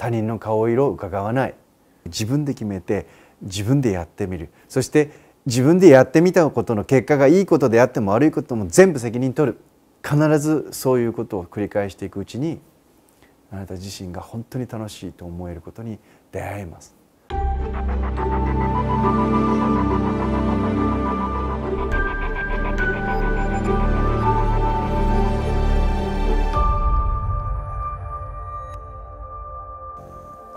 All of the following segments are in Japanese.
他人の顔色を伺わない自分で決めて自分でやってみるそして自分でやってみたことの結果がいいことであっても悪いことも全部責任取る必ずそういうことを繰り返していくうちにあなた自身が本当に楽しいと思えることに出会えます。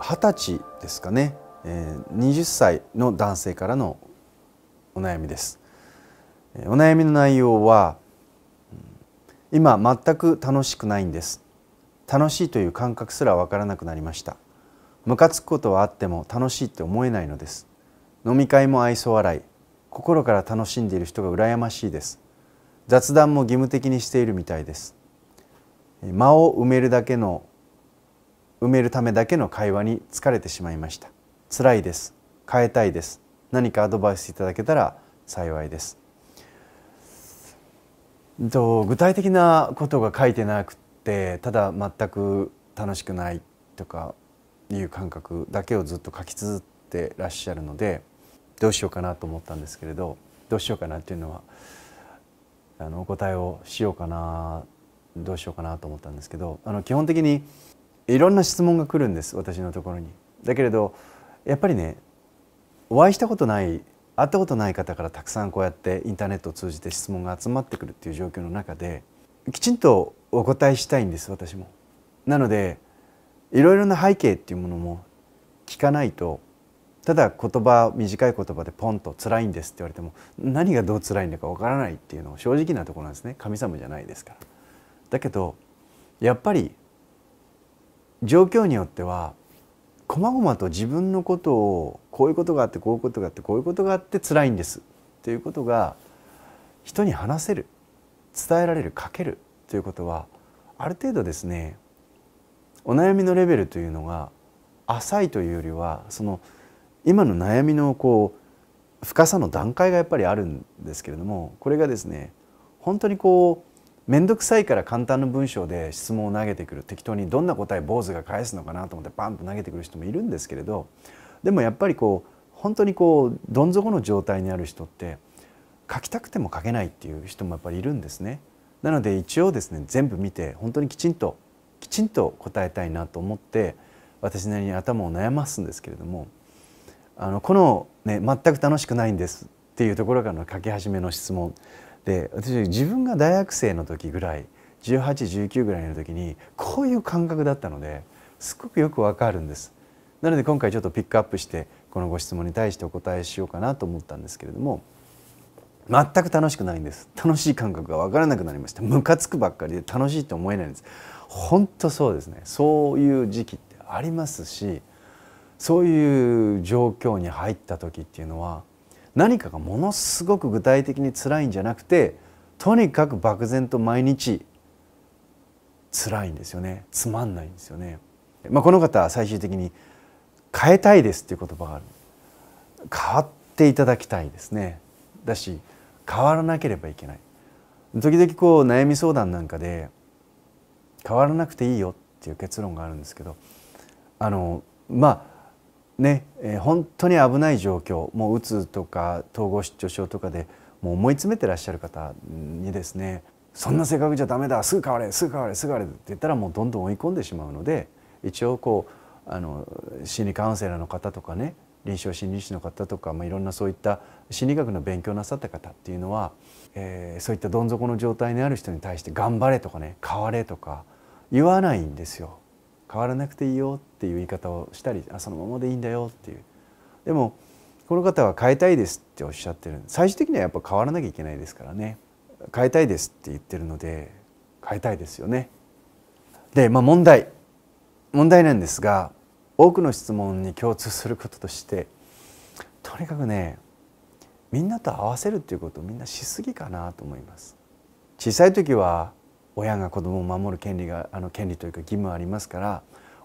20歳ですかね、20歳の男性からのお悩みです。お悩みの内容は今全く楽しくないんです楽しいという感覚すらわからなくなりましたムカつくことはあっても楽しいって思えないのです飲み会も愛想笑い心から楽しんでいる人が羨ましいです雑談も義務的にしているみたいです間を埋めるだけの埋めるためだけの会話に疲れてしまいました辛いです変えたいです何かアドバイスいただけたら幸いですと具体的なことが書いてなくてただ全く楽しくないとかいう感覚だけをずっと書き綴ってらっしゃるのでどうしようかなと思ったんですけれどどうしようかなっていうのはあのお答えをしようかなどうしようかなと思ったんですけどあの基本的にいろんな質問が来るんです私のところに。だけれどやっぱりねお会いしたことない会ったことない方からたくさんこうやってインターネットを通じて質問が集まってくるっていう状況の中できちんとお答えしたいんです私も。なのでいろいろな背景っていうものも聞かないとただ言葉短い言葉でポンと「辛いんです」って言われても何がどう辛いんだかわからないっていうの正直なところなんですね神様じゃないですから。だけどやっぱり状況によってはこまごまと自分のことをこういうことがあってこういうことがあってこういうことがあって辛いんですということが人に話せる伝えられる書けるということはある程度ですねお悩みのレベルというのが浅いというよりはその今の悩みのこう深さの段階がやっぱりあるんですけれどもこれがですね本当にこう面倒くさいから簡単な文章で質問を投げてくる適当にどんな答え坊主が返すのかなと思ってバンと投げてくる人もいるんですけれどでもやっぱりこう本当にこうどん底の状態にある人って書きたくても書けないっていう人もやっぱりいるんですね。なので一応ですね全部見て本当にきちんときちんと答えたいなと思って私なりに頭を悩ますんですけれどもあのこの、ね「全く楽しくないんです」っていうところからの書き始めの質問で私自分が大学生の時ぐらい1819ぐらいの時にこういう感覚だったのですごくよくわかるんです。なので今回ちょっとピックアップしてこのご質問に対してお答えしようかなと思ったんですけれども全く楽しくないんです楽しい感覚がわからなくなりましたムカつくばっかりで楽しいと思えないんです本当そうですねそういう時期ってありますしそういう状況に入った時っていうのは何かがものすごく具体的に辛いんじゃなくてとにかく漠然と毎日辛いんですよねつまんないんですよね。まあ、この方は最終的に変えたいですっていう言葉がある変わっていただきたいですねだし変わらなければいけない時々こう悩み相談なんかで変わらなくていいよっていう結論があるんですけどあのまあね、えー、本当に危ない状況もううつとか統合失調症とかでもう思い詰めてらっしゃる方にですねそんな性格じゃダメだすぐ変われすぐ変われすぐ変われって言ったらもうどんどん追い込んでしまうので一応こうあの心理カウンセラーの方とかね臨床心理士の方とか、まあ、いろんなそういった心理学の勉強なさった方っていうのは、えー、そういったどん底の状態にある人に対して「頑張れ」とかね「変われ」とか言わないんですよ。変わらなくていいよっていう言い方をしたりあそのままでいいんだよっていうでもこの方は変えたいですっておっしゃってる最終的にはやっぱ変わらなきゃいけないですからね変えたいですって言ってるので変えたいですよねでまあ問題問題なんですが多くの質問に共通することとしてとにかくねみんなと合わせるっていうことをみんなしすぎかなと思います小さい時は親が子供を守る権利があの権利というか義務はありますから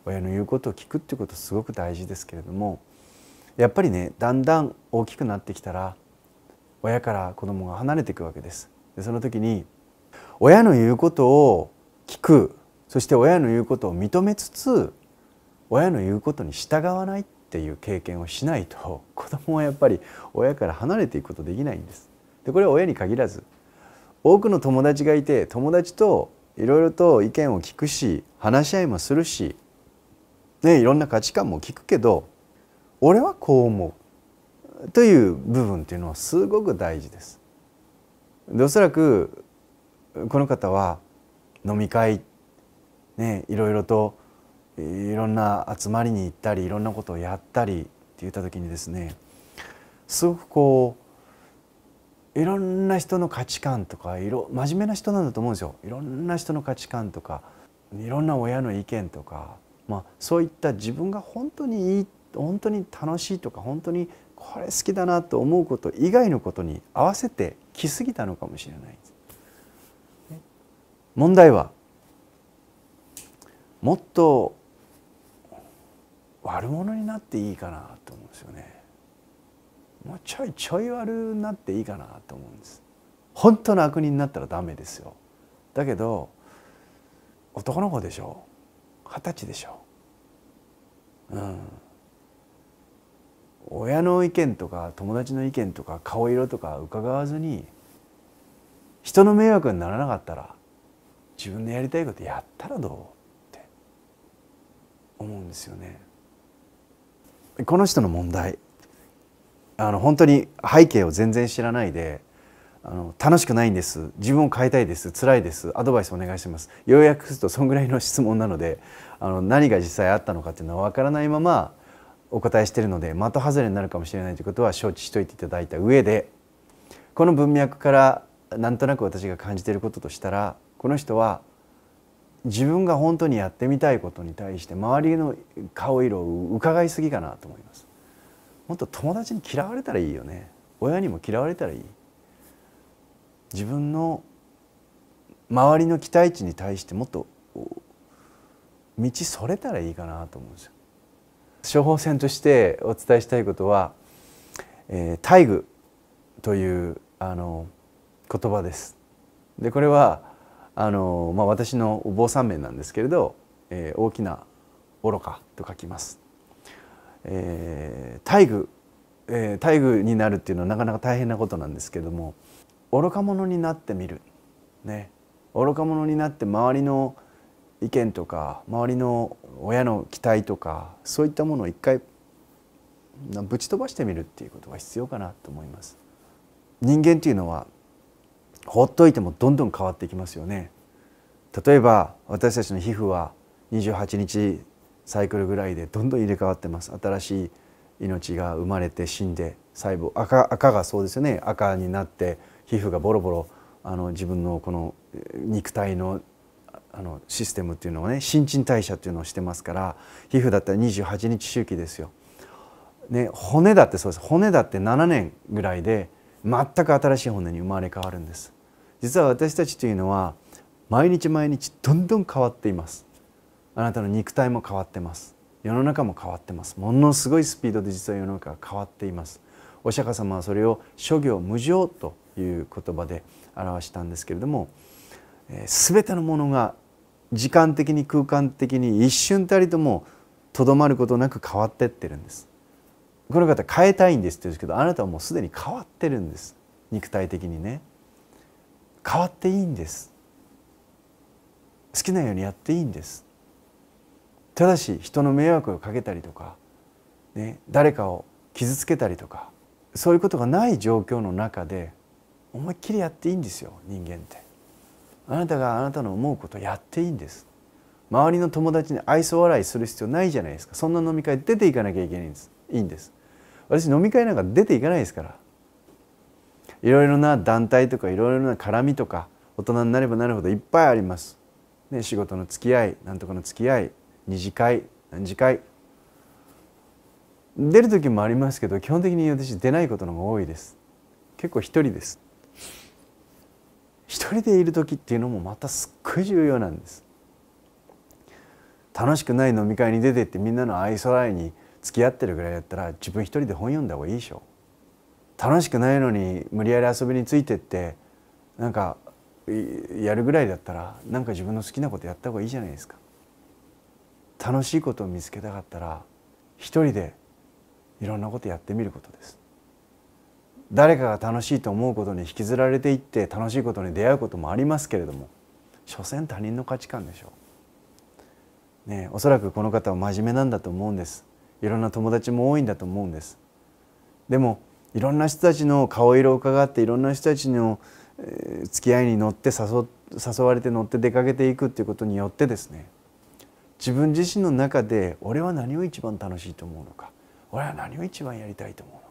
親の言うことを聞くっていうことすごく大事ですけれどもやっぱりねだんだん大きくなってきたら親から子供が離れていくわけです。でその時に親の言うことを聞くそして親の言うことを認めつつ親の言うことに従わないっていう経験をしないと子供はやっぱり親から離れていくことできないんです。でこれは親に限らず多くの友達がいて友達といろいろと意見を聞くし話し合いもするしね、いろんな価値観も聞くけど俺はこう思うという部分というのはすごく大事です。でおそらくこの方は飲み会、ね、いろいろといろんな集まりに行ったりいろんなことをやったりって言った時にですねすごくこういろんな人の価値観とかいろ真面目な人なんだと思うんですよいろんな人の価値観とかいろんな親の意見とかまあ、そういった自分が本当にいい本当に楽しいとか本当にこれ好きだなと思うこと以外のことに合わせて来すぎたのかもしれない。問題はもっと悪者になっていいかなと思うんですよね。もうちょいちょい悪になっていいかなと思うんです。本当の悪人になったらダメですよ。だけど男の子でしょう二十歳でしょう、うん、親の意見とか友達の意見とか顔色とか伺わずに人の迷惑にならなかったら自分のやりたいことやったらどうって思うんですよね。この人の問題あの本当に背景を全然知らないであの楽しくないんです自分を変えたいです辛いですアドバイスお願いします要約するとそんぐらいの質問なのであの何が実際あったのかっていうのは分からないままお答えしてるので的外れになるかもしれないということは承知しておいていただいた上でこの文脈からなんとなく私が感じていることとしたらこの人は自分が本当にやってみたいことに対して周りの顔色を伺いすぎかなと思います。もっと友達に嫌われたらいいよね親にも嫌われたらいい自分の周りの期待値に対してもっと道それたらいいかなと思うんですよ。処方箋としてお伝えしたいことは、えー、大具というあの言葉です。でこれはあの、まあ、私のお坊さん面なんですけれど、えー、大きな愚かと書きます。えー、大具、えー、大具になるっていうのはなかなか大変なことなんですけども愚か者になってみる、ね、愚か者になって周りの意見とか周りの親の期待とかそういったものを一回ぶち飛ばしてみるっていうことが必要かなと思います。人間というのは放っといてもどんどん変わっていきますよね。例えば私たちの皮膚は28日サイクルぐらいでどんどん入れ替わってます。新しい命が生まれて死んで細胞赤赤がそうですよね赤になって皮膚がボロボロあの自分のこの肉体のあのシステムっていうのをね新陳代謝っていうのをしてますから皮膚だったら28日周期ですよ。ね、骨だってそうです骨だって7年ぐらいで全く新しい骨に生まれ変わるんです実は私たちというのは毎日毎日どんどん変わっていますあなたの肉体も変わってます世の中も変わってますものすごいスピードで実は世の中が変わっていますお釈迦様はそれを諸行無常という言葉で表したんですけれどもえ全てのものが時間的に空間的に一瞬たりともとどまることなく変わってってるんです。この方変えたいんですって言うんですけどあなたはもうすでに変わってるんです肉体的にね変わっていいんです好きなようにやっていいんですただし人の迷惑をかけたりとか、ね、誰かを傷つけたりとかそういうことがない状況の中で思いっきりやっていいんですよ人間ってあなたがあなたの思うことやっていいんです周りの友達に愛想笑いする必要ないじゃないですかそんな飲み会出ていかなきゃいけないんですいいんです私飲み会なんか出ていかないですからいろいろな団体とかいろいろな絡みとか大人になればなるほどいっぱいあります、ね、仕事の付き合いなんとかの付き合い二次会何次会出る時もありますけど基本的に私出ないことの方が多いです結構一人です一人でいる時っていうのもまたすっごい重要なんです楽しくない飲み会に出てってみんなの愛想笑いに付き合ってるぐらいだったら自分一人で本読んだ方がいいでしょ楽しくないのに無理やり遊びについてってなんかやるぐらいだったらなんか自分の好きなことやった方がいいじゃないですか楽しいことを見つけたかったら一人でいろんなことやってみることです誰かが楽しいと思うことに引きずられていって楽しいことに出会うこともありますけれども所詮他人の価値観でしょう。ねおそらくこの方は真面目なんだと思うんです。いろんな友達も多いんだと思うんです。でもいろんな人たちの顔色を伺っていろんな人たちの付き合いに乗って誘誘われて乗って出かけていくっていうことによってですね自分自身の中で俺は何を一番楽しいと思うのか俺は何を一番やりたいと思うのか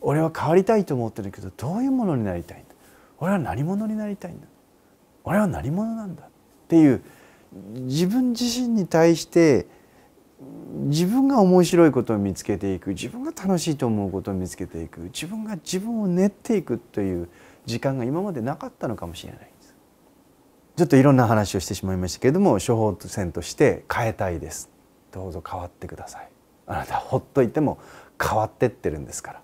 俺は変わりたいと思ってるけどどういうものになりたいんだ俺は何者になりたいんだ俺は何者なんだっていう自分自身に対して自分が面白いことを見つけていく自分が楽しいと思うことを見つけていく自分が自分を練っていくという時間が今までなかったのかもしれないですちょっといろんな話をしてしまいましたけれども処方箋として変えたいですどうぞ変わってくださいあなたほっといても変わってってるんですから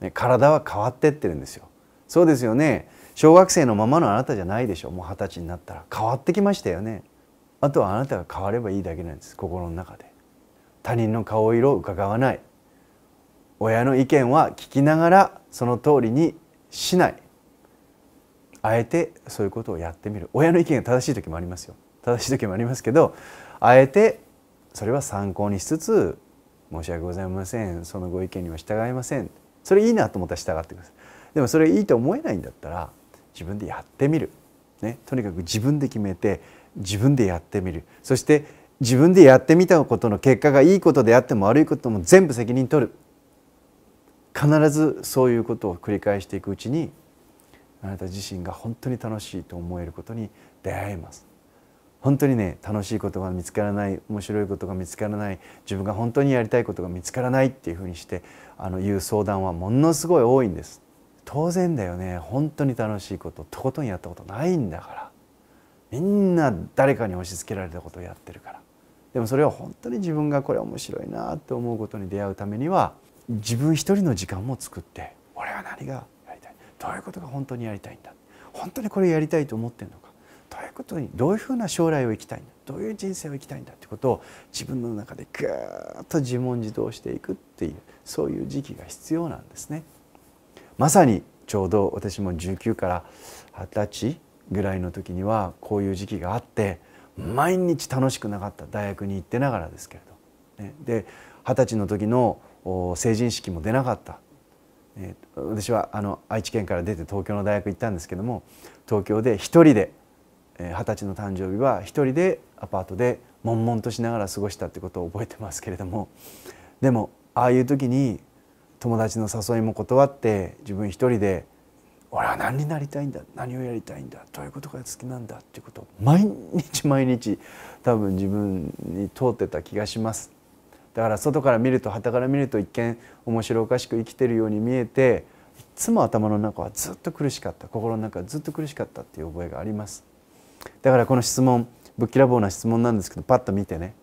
ね、体は変わってってるんですよそうですよね小学生のままのあなたじゃないでしょもう二十歳になったら変わってきましたよねあとはあなたが変わればいいだけなんです心の中で他人の顔色を伺わない親の意見は聞きながらその通りにしないあえてそういうことをやってみる親の意見が正しい時もありますよ正しい時もありますけどあえてそれは参考にしつつ申し訳ございませんそのご意見には従いませんそれいいなと思ったら従ってくださいでもそれいいと思えないんだったら自分でやってみる、ね、とにかく自分で決めて自分でやってみるそして自分でやってみたことの結果がいいことであっても悪いことも全部責任取る必ずそういうことを繰り返していくうちにあなた自身が本当に楽しいと思えることに出会えます本当にね楽しいことが見つからない面白いことが見つからない自分が本当にやりたいことが見つからないっていうふうにしてあのいう相談はものすごい多いんです当然だよね本当に楽しいこととことんやったことないんだからみんな誰かに押し付けられたことをやってるからでもそれは本当に自分がこれ面白いなって思うことに出会うためには自分一人の時間も作って俺は何がやりたいどういうことが本当にやりたいんだ本当にこれやりたいと思ってるのかことにどういうふうな将来を生きたいんだどういう人生を生きたいんだってことを自分の中でぐーっと自問自答していくっていうそういう時期が必要なんですね。まさにちょうど私も19から20歳ぐらいの時にはこういう時期があって毎日楽しくなかった大学に行ってながらですけれど、で二十歳の時の成人式も出なかった、え私はあの愛知県から出て東京の大学行ったんですけども東京で一人で二十歳の誕生日は一人でアパートで悶々としながら過ごしたってことを覚えてますけれどもでもああいう時に友達の誘いも断って自分一人で「俺は何になりたいんだ何をやりたいんだどういうことが好きなんだ」っていうことを毎日毎日多分自分に通ってた気がします。だから外から見ると旗から見ると一見面白おかしく生きてるように見えていつも頭の中はずっと苦しかった心の中はずっと苦しかったっていう覚えがあります。だからこの質問ぶっきらぼうな質問なんですけどパッと見てね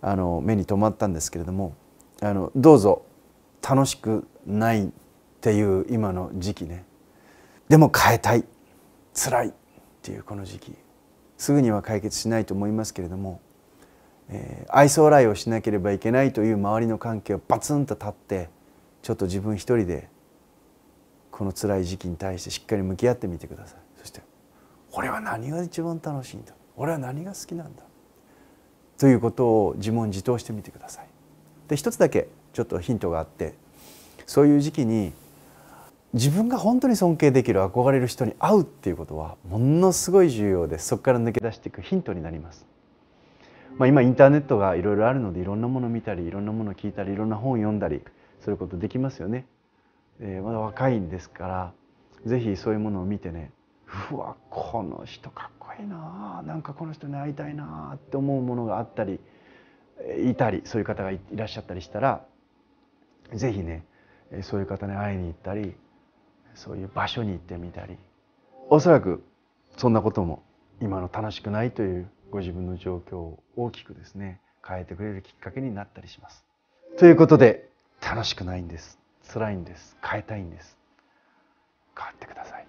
あの目に留まったんですけれどもあのどうぞ楽しくないっていう今の時期ねでも変えたい辛いっていうこの時期すぐには解決しないと思いますけれども、えー、愛想笑いをしなければいけないという周りの関係をバツンと立ってちょっと自分一人でこの辛い時期に対してしっかり向き合ってみてください。俺は何が一番楽しいんだ俺は何が好きなんだということを自問自答してみてください。で一つだけちょっとヒントがあってそういう時期に自分が本当に尊敬できる憧れる人に会うっていうことはものすごい重要でそこから抜け出していくヒントになります。まあ、今インターネットがいろいろあるのでいろんなもの見たりいろんなもの聞いたりいろんな本読んだりそういうことできますよね。えー、まだ若いんですからぜひそういうものを見てねうわこの人かっこいいななんかこの人に会いたいなって思うものがあったりいたりそういう方がいらっしゃったりしたら是非ねそういう方に会いに行ったりそういう場所に行ってみたりおそらくそんなことも今の楽しくないというご自分の状況を大きくですね変えてくれるきっかけになったりします。ということで楽しくないんです辛いんです変えたいんです変わってください。